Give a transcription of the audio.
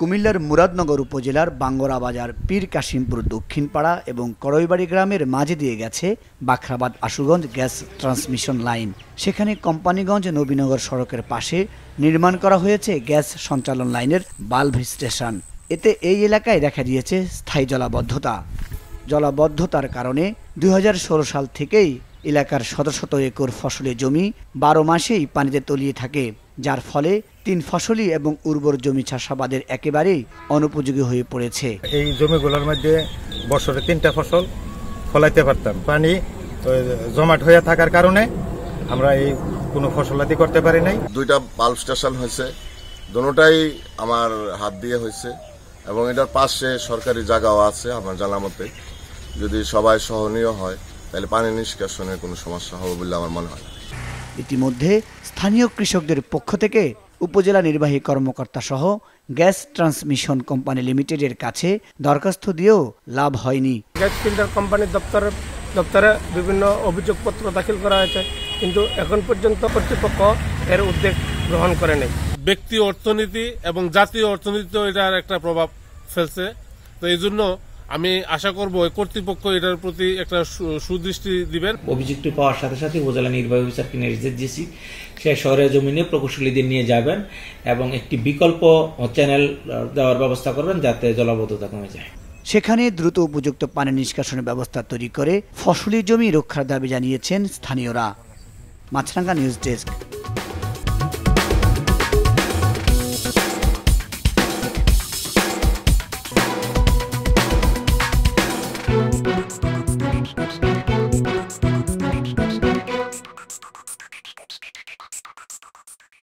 কুমিল্লার মুরাদনগর উপজেলার বাঙ্গরা বাজার পীর কাশিমপুর দক্ষিণপাড়া এবং করইবাড়ি গ্রামের মাঝে দিয়ে গেছে Bakhrabad Ashuganj gas transmission line সেখানে কোম্পানিগঞ্জ নবীনগর সড়কের পাশে নির্মাণ করা হয়েছে গ্যাস সঞ্চালন লাইনের বাল্ভ স্টেশন এতে এই এলাকায় দেখা দিয়েছে স্থায়ী জলাবদ্ধতা জলাবদ্ধতার কারণে দুই সাল থেকেই এলাকার শত শত একর ফসলের জমি বারো মাসেই পানিতে তলিয়ে থাকে যার ফলে তিন ফসলি এবং উর্বর জমি চাষাবাদের একেবারেই অনুপযোগী হয়ে পড়েছে এই জমিগুলোর মধ্যে বছরে তিনটা ফসল ফলাইতে পারতাম পানি জমাট হয়ে থাকার কারণে আমরা এই কোনো ফসলাতি করতে পারি নাই দুইটা পাল্প স্টেশন হয়েছে দুটাই আমার হাত দিয়ে হয়েছে এবং এটার পাশে সরকারি জায়গাও আছে আমার জানা মতে যদি সবাই সহনীয় হয় তাহলে পানি নিষ্কাশনের কোনো সমস্যা হবে বলে আমার মনে হয় ইতিমধ্যে স্থানীয় কৃষকদের পক্ষ থেকে উপজেলা নির্বাহী কর্মকর্তা সহ গ্যাস ট্রান্সমিশন কোম্পানি লিমিটেডের কাছে দরখাস্ত দিয়েও লাভ হয়নি গ্যাস ফিল্টার কোম্পানির দপ্তরে দপ্তরে বিভিন্ন অভিযোগপত্র দাখিল করা হয়েছে কিন্তু এখন পর্যন্ত কর্তৃপক্ষ এর উদ্যোগ গ্রহণ করে নেই ব্যক্তি অর্থনীতি এবং জাতীয় অর্থনীতিতেও এটার একটা প্রভাব ফেলছে তো এই জন্য আমি আশা করব কর্তৃপক্ষ এটার প্রতি একটা সুদৃষ্টি দিবেন অভিযুক্ত পাওয়ার সাথে সাথে উপজেলা নির্বাহী অফিসারকে নির্দেশ দিয়েছি সে শহরের জমিনে প্রকৌশলীদের নিয়ে যাবেন এবং একটি বিকল্প চ্যানেল দেওয়ার ব্যবস্থা করবেন যাতে জলাবদ্ধতা কমে যায় সেখানে দ্রুত উপযুক্ত পানি নিষ্কাশনের ব্যবস্থা তৈরি করে ফসলি জমি রক্ষার দাবি জানিয়েছেন স্থানীয়রা মাছরাঙ্গা নিউজ ডেস্ক